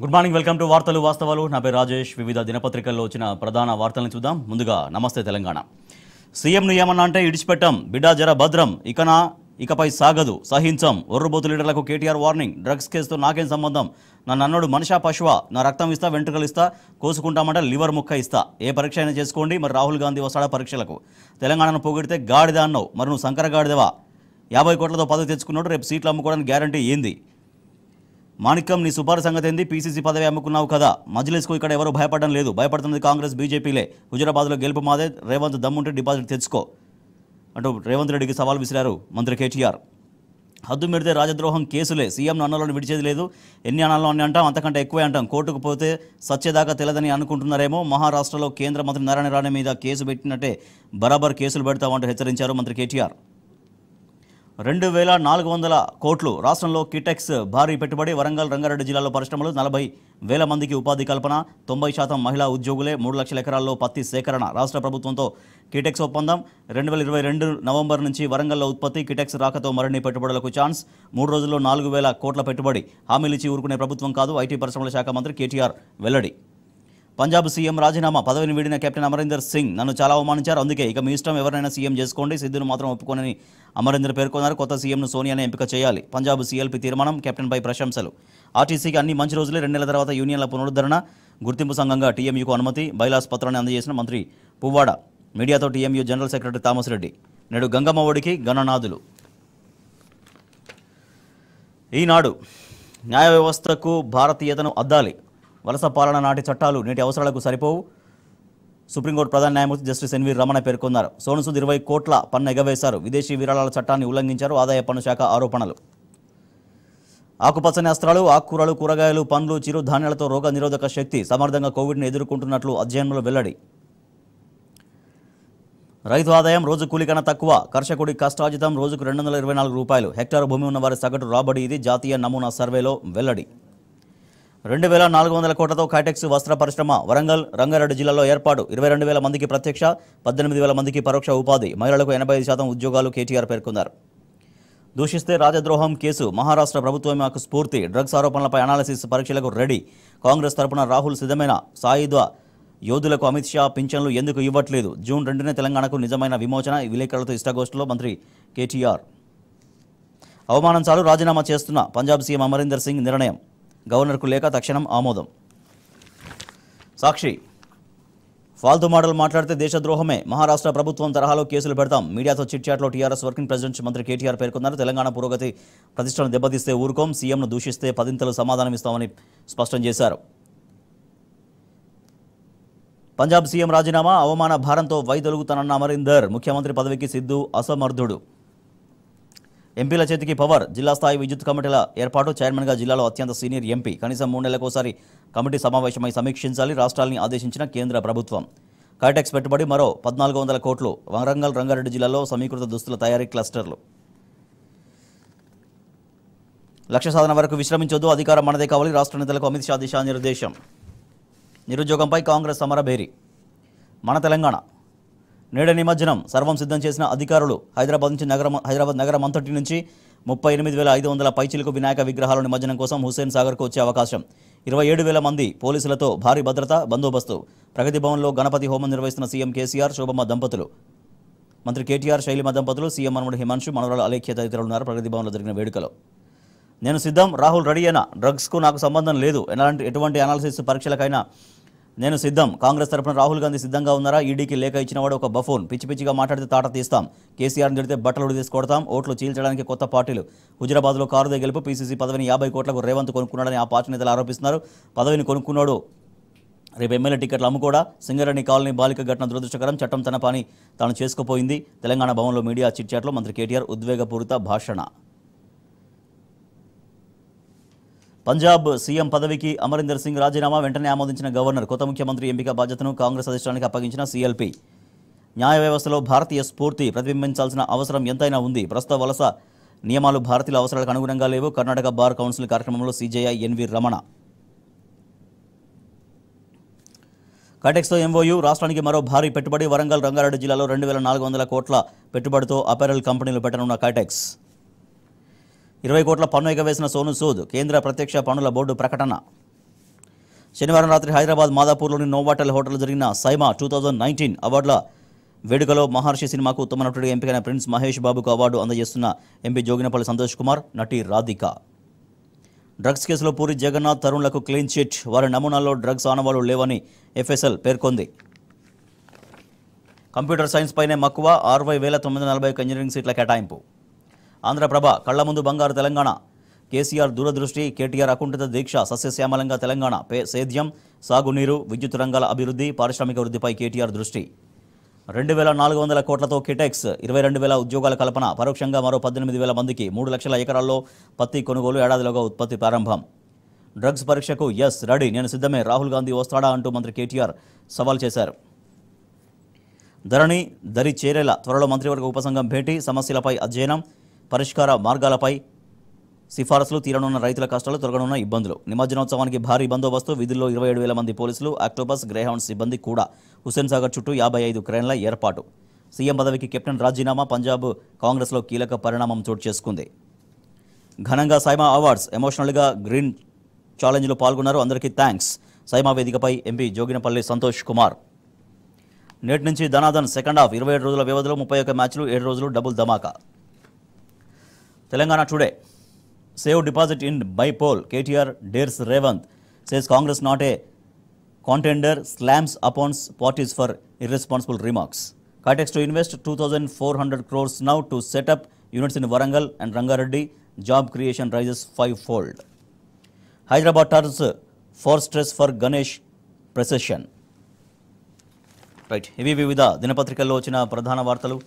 good morning welcome to వార్తలు వాస్తవాలు నా పేరు రాజేష్ వివిధ దినపత్రికల్లో వచ్చిన ప్రధాన వార్తలను చూద్దాం ముందుగా నమస్తే తెలంగాణ సీఎంను ఏమన్నా అంటే ఇడిచిపెట్టం బిడ్డా జర భద్రం ఇకనా ఇకపై సాగదు సహించం ఒర్రబోతు లీడర్లకు కేటీఆర్ వార్నింగ్ డ్రగ్స్ కేసుతో నాకేం సంబంధం నన్ను అన్నాడు మనిషా పశువ నా రక్తం ఇస్తా వెంట్రుకలు ఇస్తా కోసుకుంటామంటే లివర్ ముక్క ఇస్తా ఏ పరీక్ష అయినా చేసుకోండి మరి రాహుల్ గాంధీ వస్తాడా పరీక్షలకు తెలంగాణను పోగొడితే గాడిద అన్నావు మరి నువ్వు సంకర గాడిదవా యాభై కోట్లతో పదవి తెచ్చుకున్నాడు రేపు సీట్లు అమ్ముకోవడానికి గ్యారంటీ ఏంది మాణిక్యం నీ సుపారు సంగతి ఏంది పీసీసీ పదవి అమ్ముకున్నావు కదా మజ్లిస్కు ఇక్కడ ఎవరు భయపడడం లేదు భయపడుతున్నది కాంగ్రెస్ బీజేపీలే హుజరాబాద్లో గెలుపు మాదే రేవంత్ దమ్ముంటే డిపాజిట్ తెచ్చుకో అంటూ రేవంత్ రెడ్డికి సవాల్ విసిరారు మంత్రి కేటీఆర్ హద్దు మీరితే రాజద్రోహం కేసులే సీఎం అన్నలను విడిచేది లేదు ఎన్ని అనాలో అని అంటాం అంతకంటే ఎక్కువే అంటాం కోర్టుకు పోతే సత్యదాకా తెలదని అనుకుంటున్నారేమో మహారాష్ట్రలో కేంద్ర మంత్రి నారాయణ రాణి మీద కేసు పెట్టినట్టే బరాబర్ కేసులు పెడతామంటూ హెచ్చరించారు మంత్రి కేటీఆర్ రెండు వేల నాలుగు వందల కోట్లు రాష్ట్రంలో కిటెక్స్ భారీ పెట్టుబడి వరంగల్ రంగారెడ్డి జిల్లాలో పరిశ్రమలు నలభై వేల మందికి ఉపాధి కల్పన తొంభై శాతం మహిళా ఉద్యోగులే మూడు లక్షల ఎకరాల్లో పత్తి సేకరణ రాష్ట్ర ప్రభుత్వంతో కిటెక్స్ ఒప్పందం రెండు వేల ఇరవై రెండు నవంబర్ నుంచి వరంగల్లో ఉత్పత్తి కిటెక్స్ రాకతో మరిన్ని పెట్టుబడులకు ఛాన్స్ మూడు రోజుల్లో నాలుగు వేల కోట్ల పెట్టుబడి హామీలిచ్చి ఊరుకునే ప్రభుత్వం కాదు ఐటీ పరిశ్రమల శాఖ మంత్రి కేటీఆర్ వెల్లడి పంజాబ్ సీఎం రాజీనామా పదవిని వీడిన కెప్టెన్ అమరీందర్ సింగ్ నన్ను చాలా అవమానించారు అందుకే ఇక మీ ఇష్టం ఎవరైనా సీఎం చేసుకోండి సిద్ధును మాత్రం ఒప్పుకోనని అమరీందర్ పేర్కొన్నారు కొత్త సీఎంను సోనియానే ఎంపిక చేయాలి పంజాబ్ సీఎల్పీ తీర్మానం కెప్టెన్పై ప్రశంసలు ఆర్టీసీకి అన్ని మంచి రోజులే రెండు నెలల తర్వాత యూనియన్ల పునరుద్ధరణ గుర్తింపు సంఘంగా టీఎంయూకు అనుమతి బైలాస్ పత్రాన్ని అందజేసిన మంత్రి పువ్వాడ మీడియాతో TMU general secretary Thomas Reddy నేడు గంగమ్మ ఒడికి గణనాథులు ఈనాడు న్యాయ వ్యవస్థకు భారతీయతను అద్దాలి వలస పాలన నాటి చట్టాలు నేటి అవసరాలకు సరిపోవు సుప్రీంకోర్టు ప్రధాన న్యాయమూర్తి జస్టిస్ ఎన్వీర్ రమణ పేర్కొన్నారు సోనుసుద్ ఇరవై కోట్ల పన్ను ఎగవేశారు విదేశీ విరాళాల చట్టాన్ని ఉల్లంఘించారు ఆదాయ పన్ను శాఖ ఆరోపణలు ఆకుపచ్చని అస్త్రాలు ఆకుకూరలు కూరగాయలు పండ్లు చిరుధాన్యాలతో రోగ నిరోధక శక్తి సమర్థంగా కోవిడ్ను ఎదుర్కొంటున్నట్లు అధ్యయనంలో వెల్లడి రైతు ఆదాయం రోజు కూలి తక్కువ కర్షకుడి కష్టాజితం రోజుకు రెండు వందల ఇరవై నాలుగు రూపాయలు హెక్టార్ భూమి ఉన్న వారి సగటు రాబడి ఇది జాతీయ నమూనా సర్వేలో వెల్లడి రెండు వేల నాలుగు వందల కోట్లతో కాటెక్స్ వస్త్ర పరిశ్రమ వరంగల్ రంగారెడ్డి జిల్లాలో ఏర్పాటు ఇరవై రెండు వేల మందికి ప్రత్యక్ష పద్దెనిమిది వేల మందికి పరోక్ష ఉపాధి మహిళలకు ఎనభై శాతం ఉద్యోగాలు కేటీఆర్ పేర్కొన్నారు దూషిస్తే రాజద్రోహం కేసు మహారాష్ట్ర ప్రభుత్వం మాకు స్ఫూర్తి డ్రగ్స్ ఆరోపణలపై అనాలిసిస్ పరీక్షలకు రెడీ కాంగ్రెస్ తరపున రాహుల్ సిద్ధమైన సాయుధ యోధులకు అమిత్ షా పింఛన్లు ఎందుకు ఇవ్వట్లేదు జూన్ రెండునే తెలంగాణకు నిజమైన విమోచన విలేకరులతో ఇష్టాగోష్ఠిలో మంత్రి కేటీఆర్ అవమానం చాలు రాజీనామా చేస్తున్న పంజాబ్ సీఎం అమరీందర్ సింగ్ నిర్ణయం గవర్నర్కు లేక తక్షణం ఆమోదం సాక్షి ఫాల్తూ మాటలు మాట్లాడితే దేశద్రోహమే మహారాష్ట్ర ప్రభుత్వం తరహాలో కేసులు పెడతాం మీడియాతో చిట్చాట్లో టీఆర్ఎస్ వర్కింగ్ ప్రెసిడెంట్ మంత్రి కేటీఆర్ పేర్కొన్నారు తెలంగాణ పురోగతి ప్రతిష్టను దెబ్బతీస్తే ఊరుకోం సీఎంను దూషిస్తే పదింతలు సమాధానం ఇస్తామని స్పష్టం చేశారు పంజాబ్ సీఎం రాజీనామా అవమాన భారంతో వైదొలుగుతానన్న అమరీందర్ ముఖ్యమంత్రి పదవికి సిద్ధు అసమర్థుడు ఎంపీల చేతికి పవర్ జిల్లా స్థాయి విద్యుత్ కమిటీల ఏర్పాటు చైర్మన్గా జిల్లాలో అత్యంత సీనియర్ ఎంపీ కనీసం మూడు నెలలకోసారి కమిటీ సమావేశమై సమీక్షించాలి రాష్ట్రాలని ఆదేశించిన కేంద్ర ప్రభుత్వం కైటెక్స్ పెట్టుబడి మరో పద్నాలుగు వందల కోట్లు వరంగల్ రంగారెడ్డి జిల్లాలో సమీకృత దుస్తుల తయారీ క్లస్టర్లు లక్ష్య సాధన వరకు విశ్రమించొద్దు అధికారం మనదే కావాలి రాష్ట్ర నేతలకు అమిత్ షా దిశానిర్దేశం నిరుద్యోగంపై కాంగ్రెస్ సమరభేరి మన తెలంగాణ నేడ నిమజ్జనం సర్వం సిద్ధం చేసిన అధికారులు హైదరాబాద్ నుంచి నగరం హైదరాబాద్ నగరం అంతటి నుంచి ముప్పై ఎనిమిది వేల ఐదు వందల పైచిలకు వినాయక విగ్రహాల నిమజ్జనం కోసం హుస్సేన్ సాగర్కు వచ్చే అవకాశం ఇరవై ఏడు వేల మంది పోలీసులతో భారీ భద్రత బందోబస్తు ప్రగతి భవన్లో గణపతి హోమం నిర్వహిస్తున్న సీఎం కేసీఆర్ శోభమ్మ దంపతులు మంత్రి కేటీఆర్ శైలిమ దంపతులు సీఎం మనవడు హిమాంశు మనవరాలు అలేఖ్య తదితరులు ఉన్నారు ప్రగతి భవన్లో జరిగిన వేడుకలో నేను సిద్ధం రాహుల్ రెడీ అయినా డ్రగ్స్కు నాకు సంబంధం లేదు ఎలాంటి ఎటువంటి అనాలిసిస్ పరీక్షలకైనా నేను సిద్ధం కాంగ్రెస్ తరఫున రాహుల్ గాంధీ సిద్ధంగా ఉన్నారా ఈడీకి లేఖ ఇచ్చినవాడు ఒక బఫోన్ పిచ్చి పిచ్చిగా మాట్లాడితే తాట తీస్తాం కేసీఆర్ని తిడితే బట్టలు తీసుకొడతాం ఓట్లు చీల్చడానికి కొత్త పార్టీలు హుజరాబాద్లో కారు గెలుపు పీసీసీ పదవిని యాభై కోట్లకు రేవంత్ కొనుక్కున్నాడని ఆ పార్టీ నేతలు ఆరోపిస్తున్నారు పదవిని కొనుక్కున్నాడు రేపు ఎమ్మెల్యే టికెట్లు అమ్ముకోడా సింగరేణి కాలనీ బాలిక ఘటన దురదృష్టకరం చట్టం తన పని తాను చేసుకుపోయింది తెలంగాణ భవన్లో మీడియా చిట్చాట్లో మంత్రి కేటీఆర్ ఉద్వేగపూరిత భాషణ పంజాబ్ సీఎం పదవికి అమరీందర్ సింగ్ రాజీనామా వెంటనే ఆమోదించిన గవర్నర్ కొత్త ముఖ్యమంత్రి ఎంపిక బాధ్యతను కాంగ్రెస్ అధిష్టానికి అప్పగించిన సీఎల్పీ న్యాయ వ్యవస్థలో భారతీయ స్ఫూర్తి ప్రతిబింబించాల్సిన అవసరం ఎంతైనా ఉంది ప్రస్తుత వలస నియమాలు భారతీయ అవసరాలకు అనుగుణంగా లేవు కర్ణాటక బార్ కౌన్సిల్ కార్యక్రమంలో సీజేఐ ఎన్వి రమణ కటెక్స్తో ఎంఓయూ రాష్ట్రానికి మరో భారీ పెట్టుబడి వరంగల్ రంగారెడ్డి జిల్లాలో రెండు వేల నాలుగు వందల కోట్ల పెట్టుబడితో అపెరల్ కంపెనీలు పెట్టనున్న కటెక్స్ ఇరవై కోట్ల పన్ను ఎగవేసిన సోను సూద్ కేంద్ర ప్రత్యక్ష పన్నుల బోర్డు ప్రకటన శనివారం రాత్రి హైదరాబాద్ మాదాపూర్లోని నోవాటల్ హోటల్ జరిగిన సైమా టూ థౌజండ్ నైన్టీన్ అవార్డుల వేడుకలో మహర్షి సినిమాకు ఉత్తమ నటుడిగా ఎంపికైన ప్రిన్స్ మహేష్ బాబుకు అవార్డు అందజేస్తున్న ఎంపీ జోగినపల్లి సంతోష్ కుమార్ నటి రాధిక డ్రగ్స్ కేసులో పూరి జగన్నాథ్ తరుణ్లకు క్లీన్ చిట్ వారి నమూనాల్లో డ్రగ్స్ ఆనవాళ్లు లేవని ఎఫ్ఎస్ఎల్ పేర్కొంది కంప్యూటర్ సైన్స్ పైనే మక్కువ అరవై వేల తొమ్మిది నలభై ఒక ఇంజనీరింగ్ సీట్ల కేటాయింపు ఆంధ్రప్రభ కళ్ల ముందు బంగారు తెలంగాణ కేసీఆర్ దూరదృష్టి కేటీఆర్ అకుంఠిత దీక్ష సస్యశ్యామలంగా తెలంగాణ పే సేద్యం సాగునీరు విద్యుత్ రంగాల అభివృద్ధి పారిశ్రామిక వృద్ధిపై కేటీఆర్ దృష్టి రెండు వేల నాలుగు వందల కోట్లతో కిటెక్స్ ఇరవై రెండు వేల ఉద్యోగాల కల్పన పరోక్షంగా మరో పద్దెనిమిది వేల మందికి మూడు లక్షల ఎకరాల్లో పత్తి కొనుగోలు ఏడాదిలోగా ఉత్పత్తి ప్రారంభం డ్రగ్స్ పరీక్షకు ఎస్ రెడీ నేను సిద్ధమే రాహుల్ గాంధీ వస్తాడా అంటూ మంత్రి కేటీఆర్ సవాల్ చేశారు ధరణి దరి చేరేలా త్వరలో మంత్రివర్గ ఉపసంఘం భేటీ సమస్యలపై అధ్యయనం పరిష్కార మార్గాలపై సిఫారసులు తీరనున్న రైతుల కష్టాలు తొలగనున్న ఇబ్బందులు నిమజ్జనోత్సవానికి భారీ బందోబస్తు విధుల్లో ఇరవై ఏడు వేల మంది పోలీసులు ఆక్టోబస్ గ్రేహౌండ్ సిబ్బంది కూడా హుస్సేన్ సాగర్ చుట్టూ యాభై ఐదు క్రేన్ల ఏర్పాటు సీఎం పదవికి కెప్టెన్ రాజీనామా పంజాబ్ కాంగ్రెస్లో కీలక పరిణామం చోటు చేసుకుంది ఘనంగా సైమా అవార్డ్స్ ఎమోషనల్గా గ్రీన్ ఛాలెంజ్లో పాల్గొన్నారు అందరికీ థ్యాంక్స్ సైమా వేదికపై ఎంపీ జోగినపల్లి సంతోష్ కుమార్ నేటి నుంచి ధనాధన్ సెకండ్ హాఫ్ ఇరవై ఏడు రోజుల వ్యవధిలో ముప్పై ఒక్క మ్యాచ్లు ఏడు రోజులు డబుల్ ధమాకా Telangana Today save deposit in by poll KTR dares Revanth says Congress not a contender slams upon parties for irresponsible remarks Kitex to invest two thousand four hundred crores now to set up units in Warangal and Rangareddy job creation rises five fold Hyderabad turns fortress for Ganesh procession right ఇవి వివిధ దినపత్రికల్లో వచ్చిన ప్రధాన వార్తలు